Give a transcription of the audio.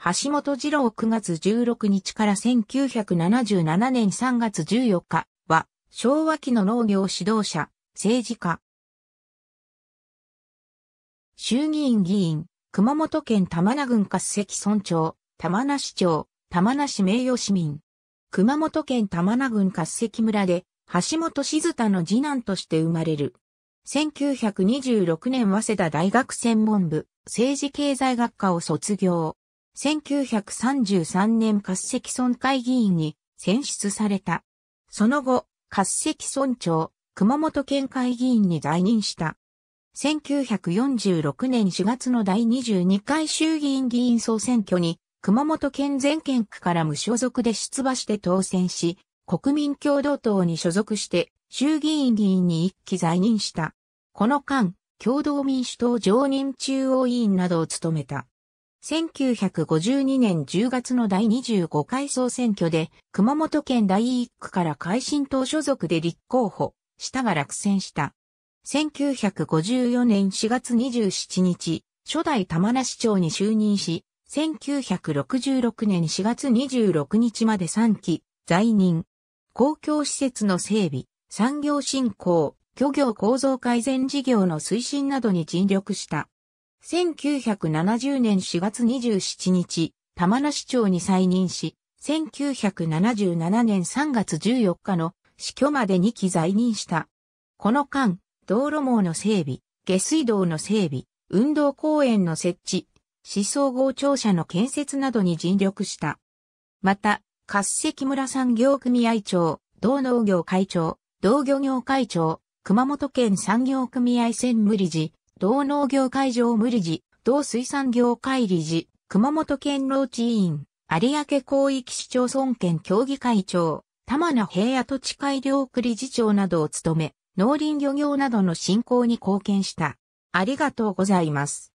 橋本二郎9月16日から1977年3月14日は、昭和期の農業指導者、政治家。衆議院議員、熊本県玉名郡活石村長、玉名市長、玉名市名誉市民。熊本県玉名郡活石村で、橋本静太の次男として生まれる。1926年早稲田大学専門部、政治経済学科を卒業。1933年活石村会議員に選出された。その後、活石村長、熊本県会議員に在任した。1946年4月の第22回衆議院議員総選挙に、熊本県全県区から無所属で出馬して当選し、国民共同党に所属して衆議院議員に一期在任した。この間、共同民主党常任中央委員などを務めた。1952年10月の第25回総選挙で、熊本県第1区から改新党所属で立候補したが落選した。1954年4月27日、初代玉名市長に就任し、1966年4月26日まで3期、在任。公共施設の整備、産業振興、漁業構造改善事業の推進などに尽力した。1970年4月27日、玉名市長に再任し、1977年3月14日の死去まで2期在任した。この間、道路網の整備、下水道の整備、運動公園の設置、思想合庁舎の建設などに尽力した。また、滑石村産業組合長、道農業会長、道漁業会長、熊本県産業組合専務理事、同農業会場無理事、同水産業会理事、熊本県農地委員、有明広域市町村県協議会長、玉名平野土地改良区理事長などを務め、農林漁業などの振興に貢献した。ありがとうございます。